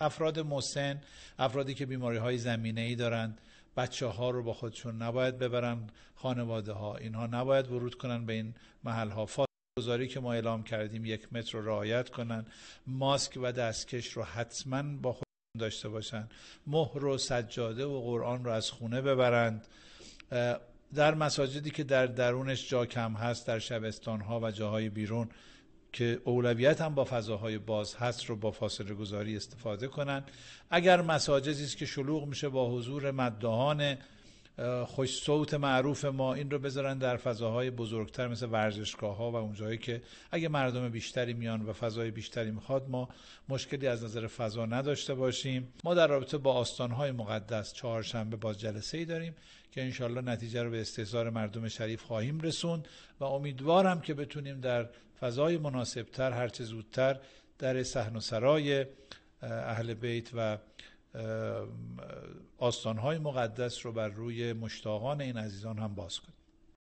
افراد مسن افرادی که بیماری های زمینه ای دارند بچه ها رو با خودشون نباید ببرن خانواده ها اینها نباید ورود کنن به این محل ها گذاری که ما اعلام کردیم یک متر رو رعایت کنن ماسک و دستکش رو حتما با خودشون داشته باشن مهر و سجاده و قرآن رو از خونه ببرند در مساجدی که در درونش جا کم هست در شبستان ها و جاهای بیرون که اولویت هم با فضاهای باز هست رو با فاصله گذاری استفاده کنن اگر مساجدی است که شلوغ میشه با حضور مدهان خوش صوت معروف ما این رو بذارن در فضاهای بزرگتر مثل ورزشگاه ها و اونجایی که اگه مردم بیشتری میان و فضای بیشتری میخواد ما مشکلی از نظر فضا نداشته باشیم ما در رابطه با آستانهای مقدس چهارشنبه باز جلسه ای داریم که انشالله نتیجه رو به استحضار مردم شریف خواهیم رسوند و امیدوارم که بتونیم در فضای مناسبتر هرچه زودتر در صحن و سرای اهل بیت و آستانهای مقدس رو بر روی مشتاقان این عزیزان هم باز کنید